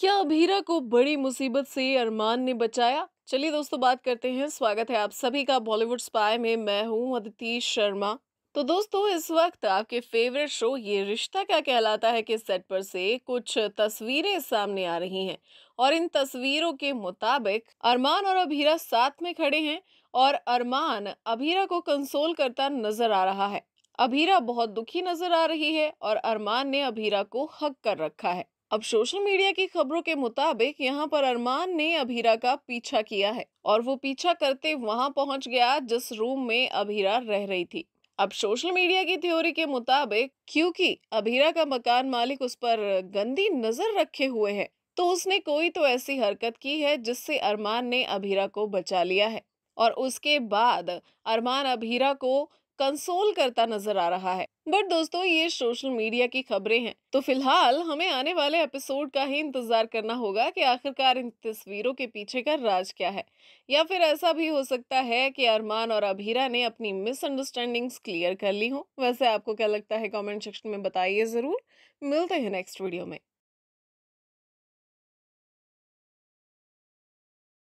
क्या अभीरा को बड़ी मुसीबत से अरमान ने बचाया चलिए दोस्तों बात करते हैं स्वागत है आप सभी का बॉलीवुड स्पाय में मैं हूं अदिति शर्मा तो दोस्तों इस वक्त आपके फेवरेट शो ये रिश्ता क्या कहलाता है कि सेट पर से कुछ तस्वीरें सामने आ रही हैं और इन तस्वीरों के मुताबिक अरमान और अभीरा साथ में खड़े हैं और अरमान अभीरा को कंसोल करता नजर आ रहा है अभीरा बहुत दुखी नजर आ रही है और अरमान ने अभीरा को हक कर रखा है अब सोशल मीडिया की खबरों के मुताबिक यहाँ पर अरमान ने अभीरा का पीछा किया है और वो पीछा करते वहां पहुंच गया जिस रूम में अभीरा रह रही थी अब सोशल मीडिया की थ्योरी के मुताबिक क्योंकि अभीरा का मकान मालिक उस पर गंदी नजर रखे हुए है तो उसने कोई तो ऐसी हरकत की है जिससे अरमान ने अभीरा को बचा लिया है और उसके बाद अरमान अभीरा को कंसोल करता नजर आ रहा है बट दोस्तों ये सोशल मीडिया की खबरें हैं तो फिलहाल हमें आने वाले एपिसोड का ही इंतजार करना होगा कि आखिरकार इन तस्वीरों के पीछे का राज क्या है या फिर ऐसा भी हो सकता है कि अरमान और अभीरा ने अपनी मिसअंडरस्टैंडिंग्स क्लियर कर ली हो वैसे आपको क्या लगता है कॉमेंट सेक्शन में बताइए जरूर मिलते हैं नेक्स्ट वीडियो में